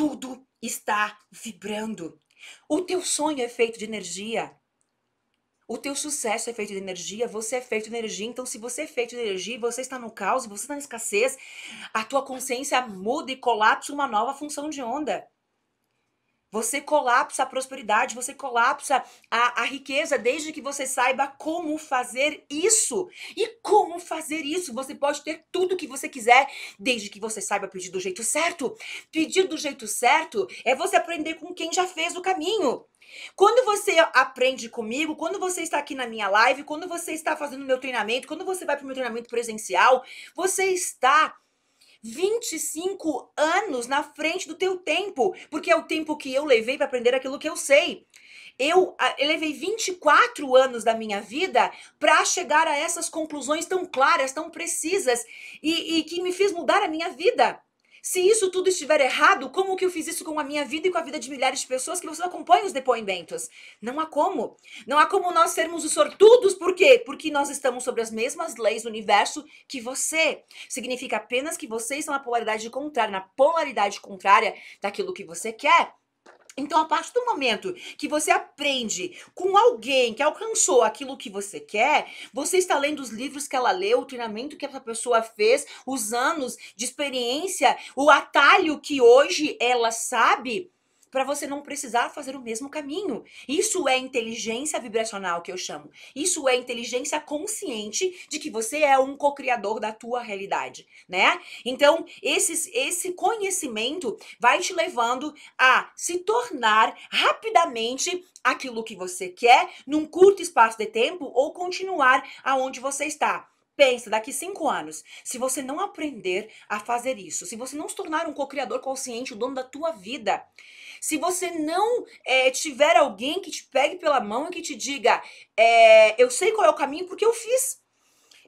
tudo está vibrando. O teu sonho é feito de energia. O teu sucesso é feito de energia, você é feito de energia. Então, se você é feito de energia, você está no caos, você está na escassez, a tua consciência muda e colapsa uma nova função de onda. Você colapsa a prosperidade, você colapsa a, a, riqueza, desde que você saiba como fazer isso. E como fazer isso? Você pode ter tudo que você quiser, desde que você saiba pedir do jeito certo. Pedir do jeito certo é você aprender com quem já fez o caminho. Quando você aprende comigo, quando você está aqui na minha live, quando você está fazendo meu treinamento, quando você vai para o meu treinamento presencial, você está 25 anos na frente do teu tempo, porque é o tempo que eu levei para aprender aquilo que eu sei. Eu, eu levei 24 anos da minha vida para chegar a essas conclusões tão claras, tão precisas e, e que me fez mudar a minha vida. Se isso tudo estiver errado, como que eu fiz isso com a minha vida e com a vida de milhares de pessoas que vocês acompanham os depoimentos? Não há como. Não há como nós sermos os sortudos, por quê? Porque nós estamos sobre as mesmas leis do universo que você. Significa apenas que vocês estão na polaridade contrária, na polaridade contrária daquilo que você quer. Então, a partir do momento que você aprende com alguém que alcançou aquilo que você quer, você está lendo os livros que ela leu, o treinamento que essa pessoa fez, os anos de experiência, o atalho que hoje ela sabe para você não precisar fazer o mesmo caminho. Isso é inteligência vibracional que eu chamo. Isso é inteligência consciente de que você é um co-criador da tua realidade, né? Então, esses, esse conhecimento vai te levando a se tornar rapidamente aquilo que você quer num curto espaço de tempo ou continuar aonde você está. Pensa, daqui cinco anos, se você não aprender a fazer isso, se você não se tornar um co-criador consciente, o dono da tua vida, se você não é, tiver alguém que te pegue pela mão e que te diga, é, eu sei qual é o caminho porque eu fiz.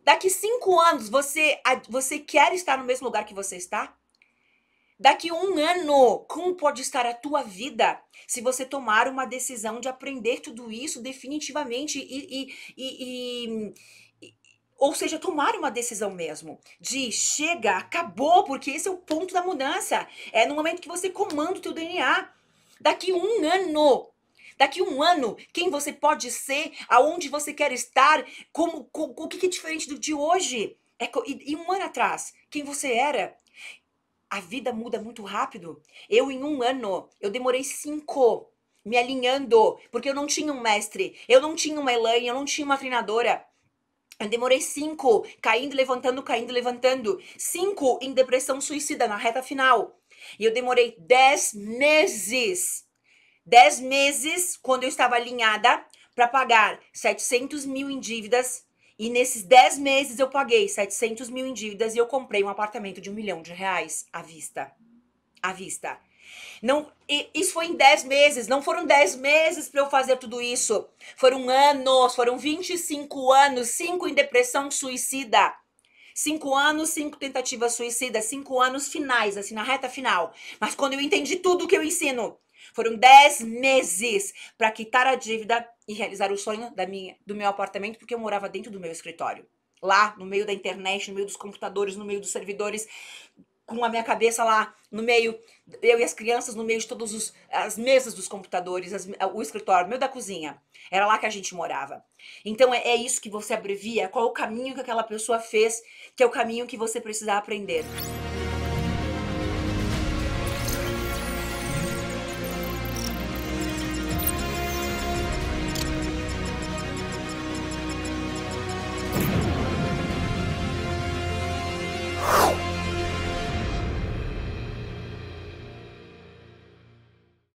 Daqui cinco anos, você, você quer estar no mesmo lugar que você está? Daqui um ano, como pode estar a tua vida se você tomar uma decisão de aprender tudo isso definitivamente e, e, e, ou seja, tomar uma decisão mesmo, de chega, acabou, porque esse é o ponto da mudança. É no momento que você comanda o teu DNA. Daqui um ano, daqui um ano, quem você pode ser, aonde você quer estar, como, como o que é diferente do de hoje. É, e, e um ano atrás, quem você era. A vida muda muito rápido. Eu, em um ano, eu demorei cinco me alinhando, porque eu não tinha um mestre, eu não tinha uma Elaine, eu não tinha uma treinadora. Eu demorei cinco, caindo, levantando, caindo, levantando. Cinco em depressão suicida na reta final. E eu demorei dez meses. Dez meses quando eu estava alinhada para pagar 700 mil em dívidas. E nesses 10 meses eu paguei 700 mil em dívidas e eu comprei um apartamento de um milhão de reais à vista. À vista. Não, isso foi em 10 meses, não foram 10 meses para eu fazer tudo isso. Foram anos, foram 25 anos, 5 em depressão suicida. 5 anos, 5 tentativas suicidas, 5 anos finais, assim, na reta final. Mas quando eu entendi tudo que eu ensino, foram 10 meses para quitar a dívida e realizar o sonho da minha, do meu apartamento, porque eu morava dentro do meu escritório lá no meio da internet, no meio dos computadores, no meio dos servidores, com a minha cabeça lá no meio, eu e as crianças no meio de todas os, as mesas dos computadores, as, o escritório, meu da cozinha. Era lá que a gente morava. Então é, é isso que você abrevia, qual o caminho que aquela pessoa fez, que é o caminho que você precisa aprender.